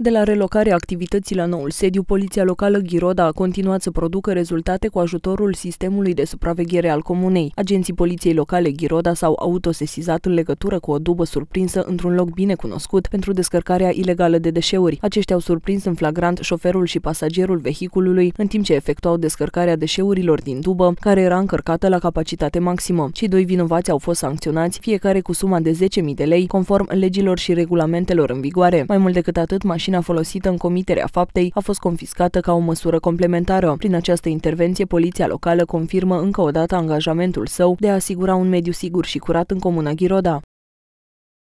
De la relocarea activității la noul sediu, Poliția Locală Ghiroda a continuat să producă rezultate cu ajutorul sistemului de supraveghere al comunei. Agenții Poliției Locale Ghiroda s-au autosesizat în legătură cu o dubă surprinsă într-un loc bine cunoscut pentru descărcarea ilegală de deșeuri. Aceștia au surprins în flagrant șoferul și pasagerul vehiculului în timp ce efectuau descărcarea deșeurilor din dubă, care era încărcată la capacitate maximă. Cei doi vinovați au fost sancționați, fiecare cu suma de 10.000 de lei, conform legilor și regulamentelor în vigoare. Mai mult decât atât, mașina mașina folosită în comiterea faptei a fost confiscată ca o măsură complementară. Prin această intervenție, poliția locală confirmă încă o dată angajamentul său de a asigura un mediu sigur și curat în comuna Ghiroda.